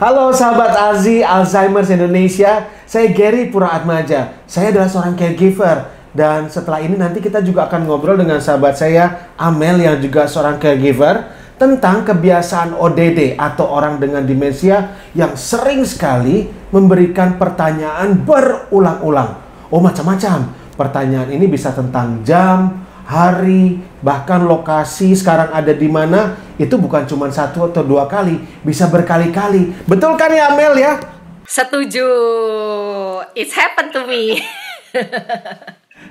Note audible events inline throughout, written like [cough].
Halo sahabat Azi Alzheimer's Indonesia, saya Gary Pura Saya adalah seorang caregiver dan setelah ini nanti kita juga akan ngobrol dengan sahabat saya Amel yang juga seorang caregiver tentang kebiasaan ODD atau orang dengan demensia yang sering sekali memberikan pertanyaan berulang-ulang. Oh macam-macam. Pertanyaan ini bisa tentang jam, hari, bahkan lokasi sekarang ada di mana, itu bukan cuma satu atau dua kali, bisa berkali-kali. Betul kan ya Amel ya? Setuju. It's happened to me.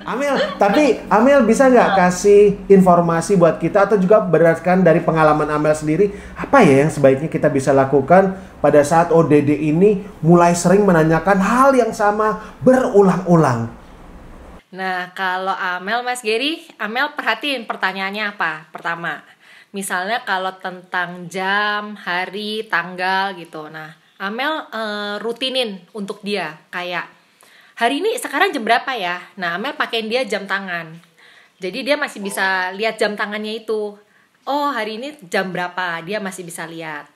Amel, tapi Amel bisa nggak kasih informasi buat kita atau juga berdasarkan dari pengalaman Amel sendiri, apa ya yang sebaiknya kita bisa lakukan pada saat ODD ini mulai sering menanyakan hal yang sama berulang-ulang? Nah, kalau Amel Mas Gery Amel perhatiin pertanyaannya apa? Pertama, misalnya kalau tentang jam, hari, tanggal gitu. Nah, Amel e, rutinin untuk dia kayak hari ini sekarang jam berapa ya? Nah, Amel pakein dia jam tangan. Jadi dia masih bisa lihat jam tangannya itu. Oh, hari ini jam berapa? Dia masih bisa lihat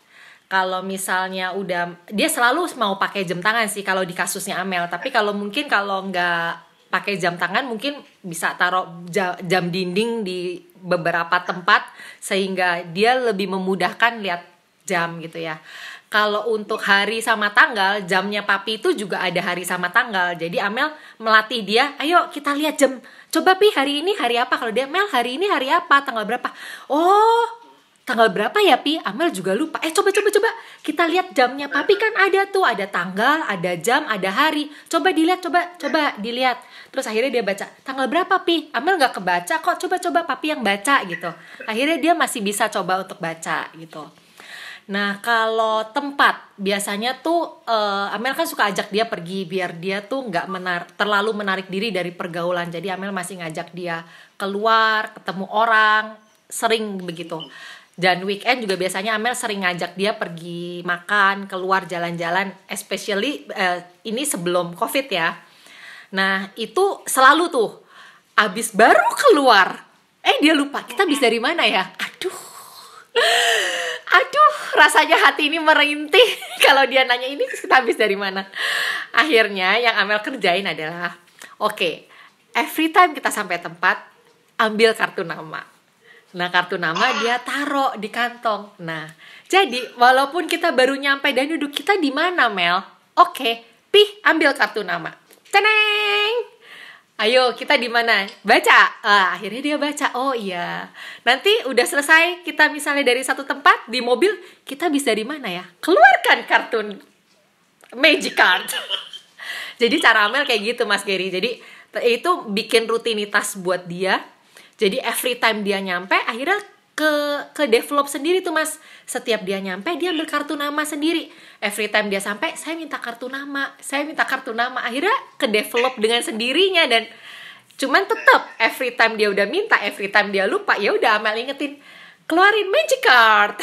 kalau misalnya udah dia selalu mau pakai jam tangan sih kalau di kasusnya Amel tapi kalau mungkin kalau nggak pakai jam tangan mungkin bisa taruh jam, dinding di beberapa tempat sehingga dia lebih memudahkan lihat jam gitu ya. Kalau untuk hari sama tanggal, jamnya papi itu juga ada hari sama tanggal. Jadi Amel melatih dia, ayo kita lihat jam. Coba pi hari ini hari apa? Kalau dia Mel hari ini hari apa? Tanggal berapa? Oh, tanggal berapa ya Pi? Amel juga lupa. Eh coba coba coba kita lihat jamnya. Papi kan ada tuh, ada tanggal, ada jam, ada hari. Coba dilihat, coba coba dilihat. Terus akhirnya dia baca tanggal berapa Pi? Amel nggak kebaca kok. Coba coba Papi yang baca gitu. Akhirnya dia masih bisa coba untuk baca gitu. Nah kalau tempat biasanya tuh uh, Amel kan suka ajak dia pergi biar dia tuh nggak menar terlalu menarik diri dari pergaulan. Jadi Amel masih ngajak dia keluar, ketemu orang, sering begitu dan weekend juga biasanya Amel sering ngajak dia pergi makan keluar jalan-jalan especially uh, ini sebelum covid ya nah itu selalu tuh abis baru keluar eh dia lupa kita bisa dari mana ya aduh aduh rasanya hati ini merintih [laughs] kalau dia nanya ini kita habis dari mana akhirnya yang Amel kerjain adalah oke okay, every time kita sampai tempat ambil kartu nama Nah, kartu nama dia taro di kantong. Nah, jadi walaupun kita baru nyampe dan duduk kita di mana, Mel? Oke, pih ambil kartu nama. Teneng. Ayo, kita di mana? Baca. Ah, akhirnya dia baca. Oh iya. Nanti udah selesai kita misalnya dari satu tempat di mobil, kita bisa di mana ya? Keluarkan kartu magic card. [laughs] Jadi cara Mel kayak gitu Mas Gary. Jadi itu bikin rutinitas buat dia jadi every time dia nyampe akhirnya ke ke develop sendiri tuh mas setiap dia nyampe dia ambil kartu nama sendiri every time dia sampai saya minta kartu nama saya minta kartu nama akhirnya ke develop dengan sendirinya dan cuman tetap every time dia udah minta every time dia lupa ya udah amal ingetin keluarin magic card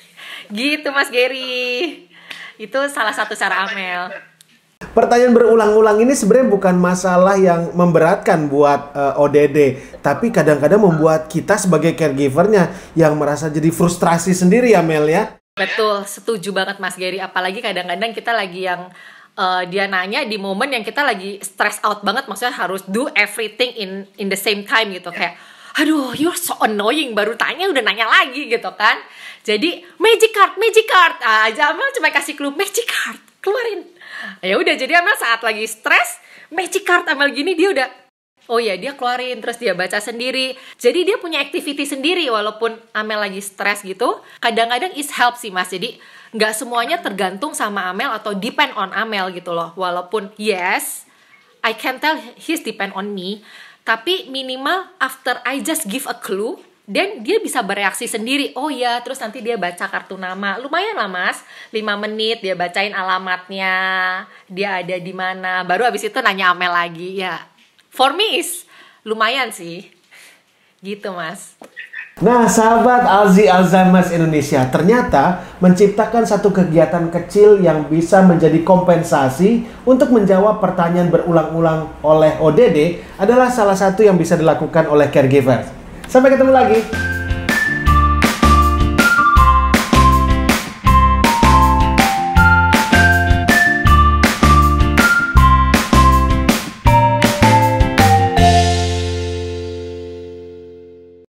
[laughs] gitu mas Gary itu salah satu cara Amel pertanyaan berulang-ulang ini sebenarnya bukan masalah yang memberatkan buat uh, eh, ODD, tapi kadang-kadang membuat kita sebagai caregivernya yang merasa jadi frustrasi sendiri ya Mel ya. Betul, setuju banget Mas Gary. Apalagi kadang-kadang kita lagi yang uh, dia nanya di momen yang kita lagi stress out banget, maksudnya harus do everything in in the same time gitu ya. kayak aduh you're so annoying baru tanya udah nanya lagi gitu kan jadi magic card magic card ah, aja ah, cuma kasih clue magic card ya udah jadi Amel saat lagi stres magic card Amel gini dia udah Oh ya dia keluarin, terus dia baca sendiri. Jadi dia punya activity sendiri, walaupun Amel lagi stres gitu. Kadang-kadang is help sih mas, jadi nggak semuanya tergantung sama Amel atau depend on Amel gitu loh. Walaupun yes, I can tell he's depend on me, tapi minimal after I just give a clue, dan dia bisa bereaksi sendiri oh ya terus nanti dia baca kartu nama lumayan lah mas 5 menit dia bacain alamatnya dia ada di mana baru abis itu nanya Amel lagi ya for me is lumayan sih gitu mas Nah, sahabat Alzi Alzheimer's Indonesia, ternyata menciptakan satu kegiatan kecil yang bisa menjadi kompensasi untuk menjawab pertanyaan berulang-ulang oleh ODD adalah salah satu yang bisa dilakukan oleh caregivers. Sampai ketemu lagi.